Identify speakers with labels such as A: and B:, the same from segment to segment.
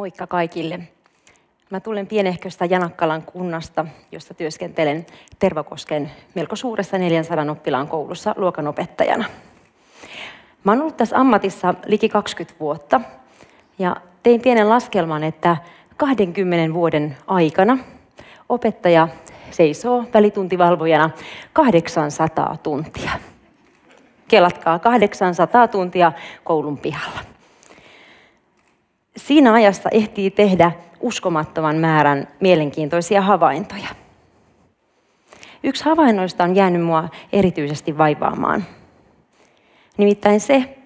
A: Moikka kaikille. Mä tulen pienehköstä Janakkalan kunnasta, jossa työskentelen Tervakosken melko suuressa 400 oppilaan koulussa luokanopettajana. Mä oon ollut tässä ammatissa liki 20 vuotta ja tein pienen laskelman, että 20 vuoden aikana opettaja seisoo välituntivalvojana 800 tuntia. Kelatkaa 800 tuntia koulun pihalla siinä ajassa ehtii tehdä uskomattoman määrän mielenkiintoisia havaintoja. Yksi havainnoista on jäänyt mua erityisesti vaivaamaan. Nimittäin se,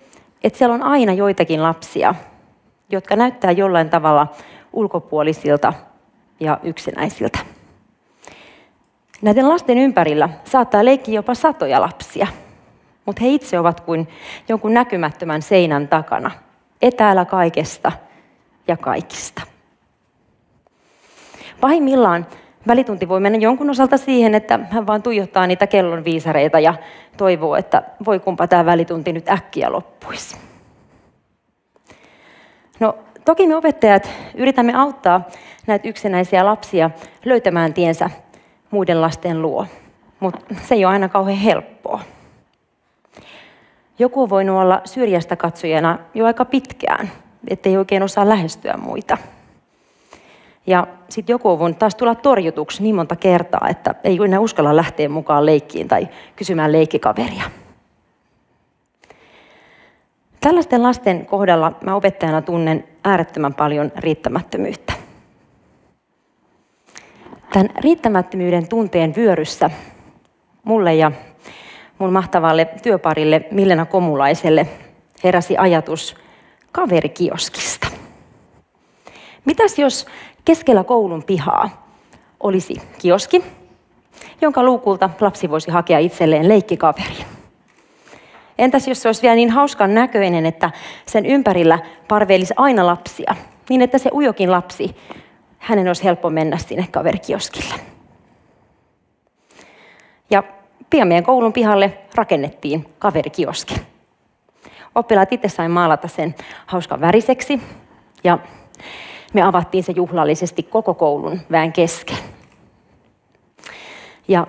A: että siellä on aina joitakin lapsia, jotka näyttää jollain tavalla ulkopuolisilta ja yksinäisiltä. Näiden lasten ympärillä saattaa leikkiä jopa satoja lapsia, mutta he itse ovat kuin jonkun näkymättömän seinän takana, etäällä kaikesta – ja kaikista. Pahimmillaan välitunti voi mennä jonkun osalta siihen, että hän vaan tuijottaa niitä kellon viisareita ja toivoo, että voi kumpa tämä välitunti nyt äkkiä loppuisi. No, toki me opettajat yritämme auttaa näitä yksinäisiä lapsia löytämään tiensä muiden lasten luo, mutta se ei ole aina kauhean helppoa. Joku on voinut olla syrjästä katsojana jo aika pitkään – ettei oikein osaa lähestyä muita. Ja sitten joku on voinut taas tulla torjutuksi niin monta kertaa, että ei enää uskalla lähteä mukaan leikkiin tai kysymään leikkikaveria. Tällaisten lasten kohdalla mä opettajana tunnen äärettömän paljon riittämättömyyttä. Tämän riittämättömyyden tunteen vyöryssä mulle ja mun mahtavalle työparille Millena Komulaiselle heräsi ajatus kaverikioskista. Mitäs jos keskellä koulun pihaa olisi kioski, jonka luukulta lapsi voisi hakea itselleen leikkikaveri? Entäs jos se olisi vielä niin hauskan näköinen, että sen ympärillä parveilisi aina lapsia, niin että se ujokin lapsi, hänen olisi helppo mennä sinne kaverikioskille. Ja pian meidän koulun pihalle rakennettiin kaverikioski oppilaat itse sain maalata sen hauskan väriseksi. Ja me avattiin se juhlallisesti koko koulun väen kesken. Ja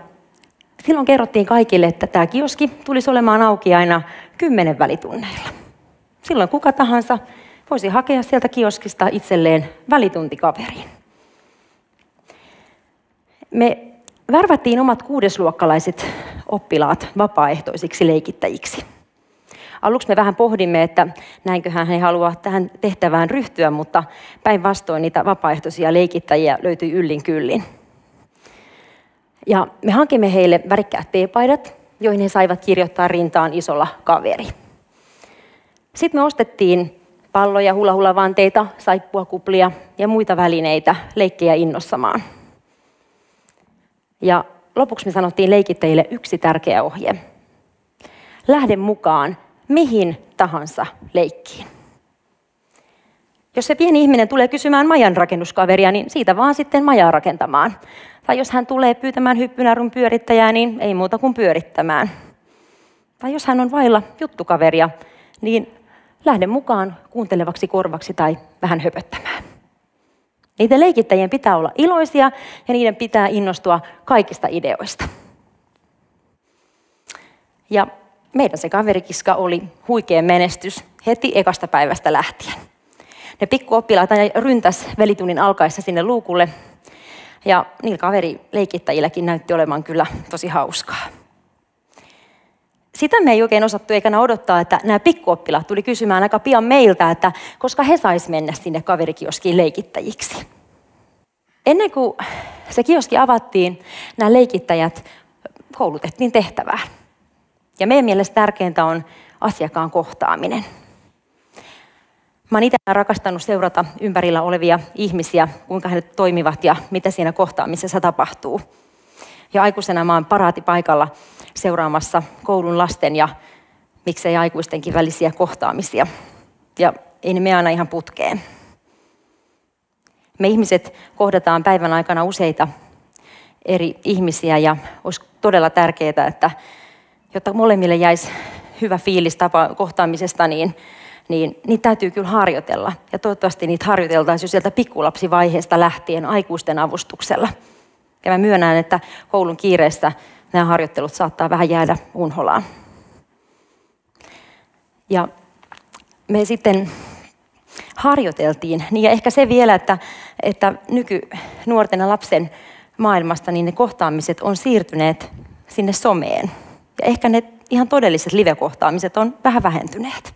A: silloin kerrottiin kaikille, että tämä kioski tulisi olemaan auki aina kymmenen välitunneilla. Silloin kuka tahansa voisi hakea sieltä kioskista itselleen välituntikaverin. Me värvättiin omat kuudesluokkalaiset oppilaat vapaaehtoisiksi leikittäjiksi. Aluksi me vähän pohdimme, että näinköhän hän haluaa tähän tehtävään ryhtyä, mutta päinvastoin niitä vapaaehtoisia leikittäjiä löytyy yllin kyllin. Ja me hankimme heille värikkäät teepaidat, joihin he saivat kirjoittaa rintaan isolla kaveri. Sitten me ostettiin palloja, hulahulavanteita, kuplia ja muita välineitä leikkejä innossamaan. Ja lopuksi me sanottiin leikittäjille yksi tärkeä ohje. Lähde mukaan mihin tahansa leikkiin. Jos se pieni ihminen tulee kysymään majan rakennuskaveria, niin siitä vaan sitten majaa rakentamaan. Tai jos hän tulee pyytämään hyppynarun pyörittäjää, niin ei muuta kuin pyörittämään. Tai jos hän on vailla juttukaveria, niin lähde mukaan kuuntelevaksi korvaksi tai vähän höpöttämään. Niiden leikittäjien pitää olla iloisia ja niiden pitää innostua kaikista ideoista. Ja meidän se kaverikiska oli huikea menestys heti ekasta päivästä lähtien. Ne pikkuoppilaat aina ryntäs velitunnin alkaessa sinne luukulle, ja niillä kaverileikittäjilläkin näytti olevan kyllä tosi hauskaa. Sitä me ei oikein osattu eikä odottaa, että nämä pikkuoppilaat tuli kysymään aika pian meiltä, että koska he sais mennä sinne kaverikioskiin leikittäjiksi. Ennen kuin se kioski avattiin, nämä leikittäjät koulutettiin tehtävään. Ja meidän mielestä tärkeintä on asiakkaan kohtaaminen. Mä oon itse rakastanut seurata ympärillä olevia ihmisiä, kuinka he toimivat ja mitä siinä kohtaamisessa tapahtuu. Ja aikuisena mä oon paraatipaikalla seuraamassa koulun lasten ja miksei aikuistenkin välisiä kohtaamisia. Ja ei ne mene aina ihan putkeen. Me ihmiset kohdataan päivän aikana useita eri ihmisiä ja olisi todella tärkeää, että jotta molemmille jäisi hyvä fiilis tapa kohtaamisesta, niin, niin niitä täytyy kyllä harjoitella. Ja toivottavasti niitä harjoiteltaisiin jo sieltä pikkulapsivaiheesta lähtien aikuisten avustuksella. Ja mä myönnän, että koulun kiireessä nämä harjoittelut saattaa vähän jäädä unholaan. Ja me sitten harjoiteltiin. Niin ja ehkä se vielä, että, että nuorten ja lapsen maailmasta niin ne kohtaamiset on siirtyneet sinne someen. Ja ehkä ne ihan todelliset live-kohtaamiset on vähän vähentyneet.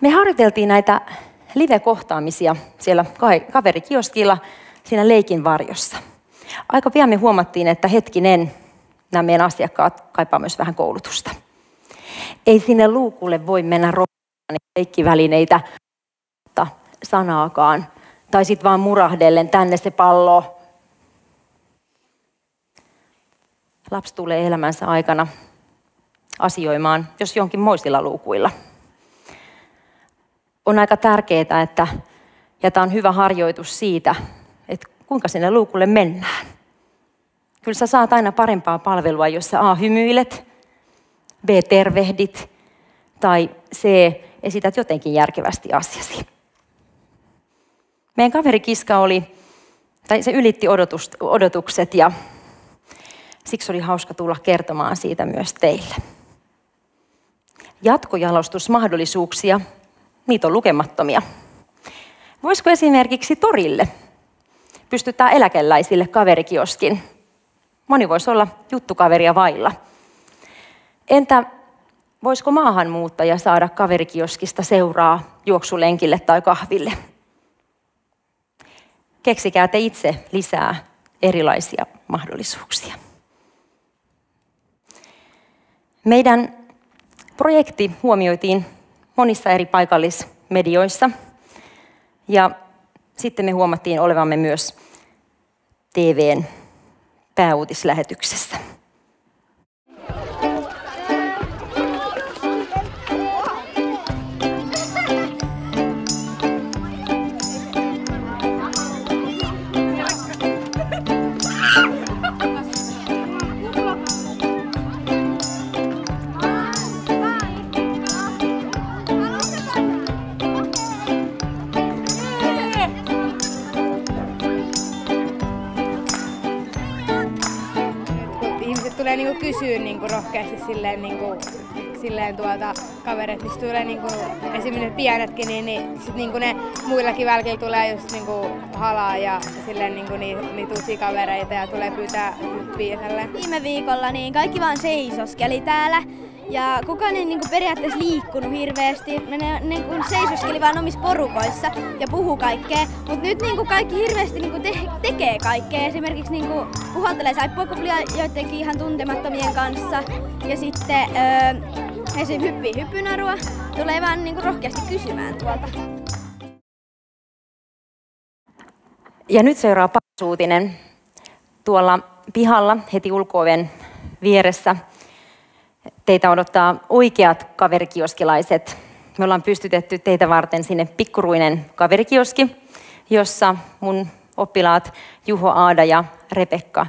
A: Me harjoiteltiin näitä live-kohtaamisia siellä kaverikioskilla siinä leikin varjossa. Aika pian me huomattiin, että hetkinen, nämä meidän asiakkaat kaipaa myös vähän koulutusta. Ei sinne luukulle voi mennä rohkaan leikkivälineitä sanaakaan. Tai sitten vaan murahdellen tänne se pallo, lapsi tulee elämänsä aikana asioimaan, jos jonkin moisilla luukuilla. On aika tärkeää, että, ja tämä on hyvä harjoitus siitä, että kuinka sinne luukulle mennään. Kyllä sä saat aina parempaa palvelua, jos sä A hymyilet, B tervehdit tai C esität jotenkin järkevästi asiasi. Meidän Kiska oli, tai se ylitti odotukset ja Siksi oli hauska tulla kertomaan siitä myös teille. Jatkojalostusmahdollisuuksia, niitä on lukemattomia. Voisiko esimerkiksi torille pystyttää eläkeläisille kaverikioskin? Moni voisi olla juttukaveria vailla. Entä voisiko maahanmuuttaja saada kaverikioskista seuraa juoksulenkille tai kahville? Keksikää te itse lisää erilaisia mahdollisuuksia. Meidän projekti huomioitiin monissa eri paikallismedioissa ja sitten me huomattiin olevamme myös TVn pääuutislähetyksessä. tulee niinku kysyä niinku rohkeasti silleen, niinku, silleen tuota, kavereet, mistä niin tulee niinku, esimerkiksi pienetkin, niin, niin sit niinku ne muillakin välkillä tulee just niinku halaa ja silleen niinku niin, ni tusi kavereita ja tulee pyytää hyppiä Viime viikolla niin kaikki vaan seisoskeli täällä ja kukaan ei niinku periaatteessa liikkunut hirveästi. Me ne, niinku seisoskeli vaan omissa porukoissa ja puhu kaikkea. Mutta nyt niinku kaikki hirveästi niinku te, tekee kaikkea. Esimerkiksi niinku puhaltelee saippuakuplia joidenkin ihan tuntemattomien kanssa. Ja sitten öö, esim. hyppii hyppynarua. Tulee vaan niinku rohkeasti kysymään tuolta. Ja nyt seuraa paksuutinen. Tuolla pihalla heti ulkooven vieressä Teitä odottaa oikeat kaverikioskilaiset. Me ollaan pystytetty teitä varten sinne pikkuruinen kaverikioski, jossa mun oppilaat Juho Aada ja Rebekka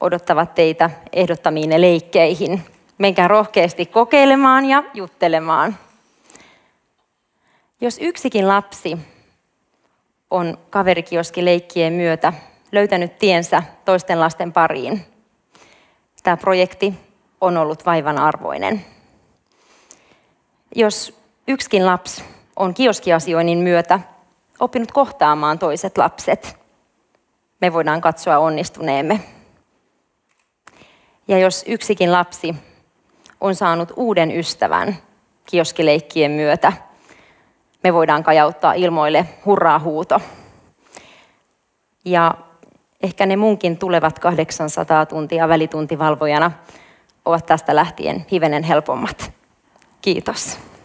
A: odottavat teitä ehdottamiin leikkeihin. Menkää rohkeasti kokeilemaan ja juttelemaan. Jos yksikin lapsi on kaverikioski leikkien myötä löytänyt tiensä toisten lasten pariin, tämä projekti on ollut vaivan arvoinen. Jos yksikin lapsi on kioskiasioinnin myötä oppinut kohtaamaan toiset lapset, me voidaan katsoa onnistuneemme. Ja jos yksikin lapsi on saanut uuden ystävän kioskileikkien myötä, me voidaan kajauttaa ilmoille hurraa huuto. Ja ehkä ne munkin tulevat 800 tuntia välituntivalvojana – ovat tästä lähtien hivenen helpommat. Kiitos.